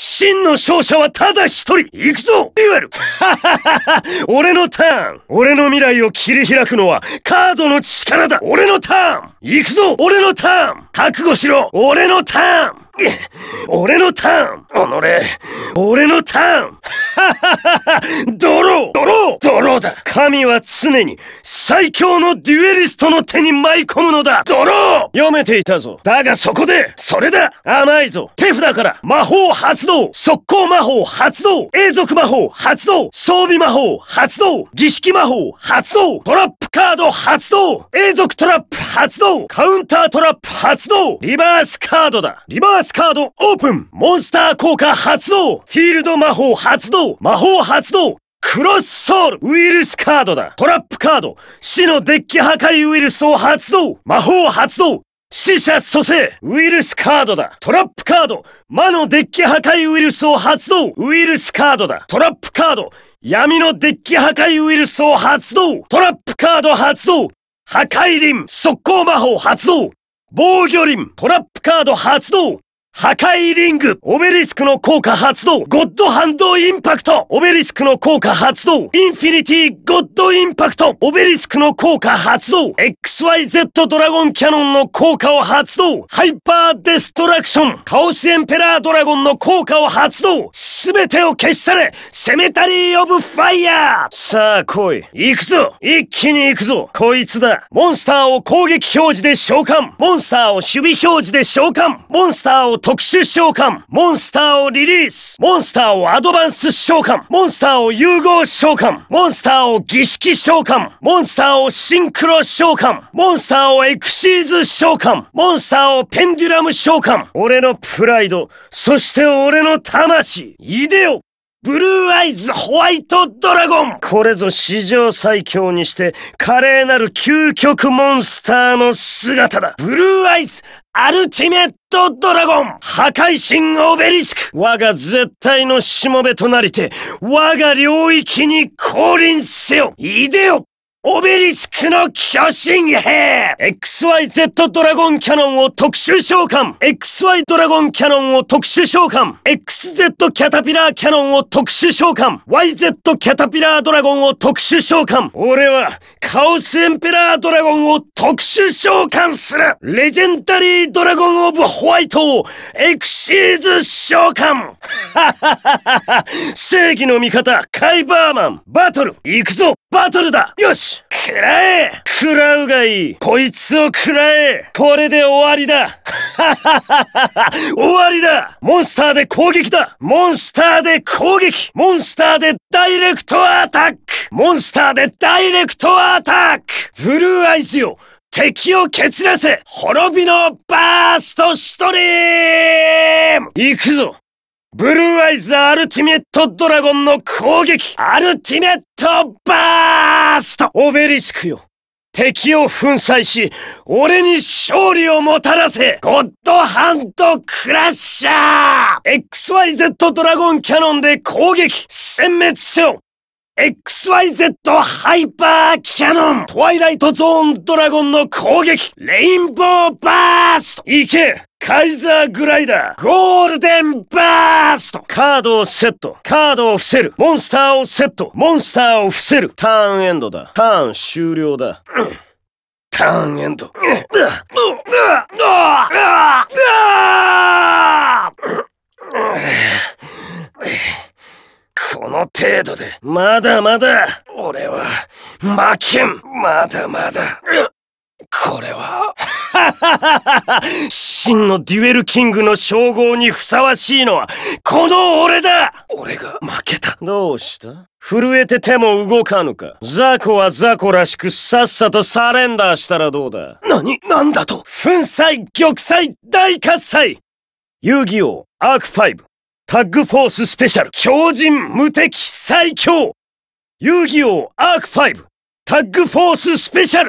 真の勝者はただ一人行くぞデュエル 俺のターン俺の未来を切り開くのはカードの力だ俺のターン行くぞ俺のターン覚悟しろ俺のターン俺のターンおのれ俺のターンはははドロードロードローだ神は常に最強のデュエリストの手に舞い込むのだドロー読めていたぞだがそこでそれだ甘いぞ手札から魔法発動速攻魔法発動永続魔法発動装備魔法発動儀式魔法発動トラップカード発動永続トラップ発動カウンタートラップ発動リバースカードだリバーススカードオープンモンスター効果発動フィールド魔法発動魔法発動クロスソウルウイルスカードだトラップカード死のデッキ破壊ウイルスを発動魔法発動死者蘇生ウイルスカードだトラップカード魔のデッキ破壊ウイルスを発動ウイルスカードだトラップカード闇のデッキ破壊ウイルスを発動トラップカード発動破壊輪速攻魔法発動防御輪トラップカード発動破壊リングオベリスクの効果発動ゴッドハンドインパクトオベリスクの効果発動インフィニティゴッドインパクトオベリスクの効果発動 XYZ ドラゴンキャノンの効果を発動ハイパーデストラクションカオスエンペラードラゴンの効果を発動すべてを消し去れセメタリーオブファイヤーさあ来い行くぞ一気に行くぞこいつだモンスターを攻撃表示で召喚モンスターを守備表示で召喚モンスターを特殊召喚モンスターをリリースモンスターをアドバンス召喚モンスターを融合召喚モンスターを儀式召喚モンスターをシンクロ召喚モンスターをエクシーズ召喚モンスターをペンデュラム召喚俺のプライドそして俺の魂いでよブルーアイズホワイトドラゴンこれぞ史上最強にして華麗なる究極モンスターの姿だブルーアイズアルティメットドラゴン破壊神オベリスク我が絶対のしもべとなりて我が領域に降臨せよいでよオベリスクの巨神兵 !XYZ ドラゴンキャノンを特殊召喚 !XY ドラゴンキャノンを特殊召喚 !XZ キャタピラーキャノンを特殊召喚 !YZ キャタピラードラゴンを特殊召喚俺はカオスエンペラードラゴンを特殊召喚するレジェンダリードラゴンオブホワイトをエクシーズ召喚正義の味方カイバーマンバトル行くぞバトルだよし食らえ食らうがいいこいつを食らえこれで終わりだ 終わりだモンスターで攻撃だモンスターで攻撃モンスターでダイレクトアタックモンスターでダイレクトアタックブルーアイズよ敵を蹴散らせ滅びのバーストストリーム行くぞブルーアイズアルティメットドラゴンの攻撃アルティメットバーストオベリスクよ敵を粉砕し、俺に勝利をもたらせゴッドハンドクラッシャー !XYZ ドラゴンキャノンで攻撃殲滅せよ XYZ ハイパーキャノントワイライトゾーンドラゴンの攻撃レインボーバースト行けカイザーグライダーゴールデンバーストカードをセットカードを伏せるモンスターをセットモンスターを伏せるターンエンドだターン終了だ、うん、ターンエンドこの程度でまだまだ俺は負けんまだまだこれは真のデュエルキングの称号にふさわしいのは、この俺だ俺が負けた。どうした震えて手も動かぬか。ザコはザコらしくさっさとサレンダーしたらどうだ何なんだと粉砕玉砕大喝采遊戯王アークファイブタッグフォーススペシャル強人無敵最強遊戯王アークファイブタッグフォーススペシャル